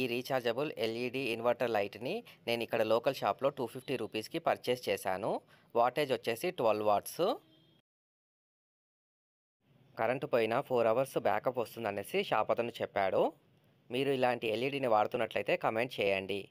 ఈ rechargeable LED inverter లైట్ని నేను ఇక్కడ లోకల్ షాప్లో టూ ఫిఫ్టీ రూపీస్కి పర్చేస్ చేశాను వాటేజ్ వచ్చేసి ట్వెల్వ్ వాట్స్ కరెంటు పోయిన ఫోర్ అవర్స్ బ్యాకప్ వస్తుందనేసి షాప్ అతను చెప్పాడు మీరు ఇలాంటి ఎల్ఈడిని వాడుతున్నట్లయితే కమెంట్ చేయండి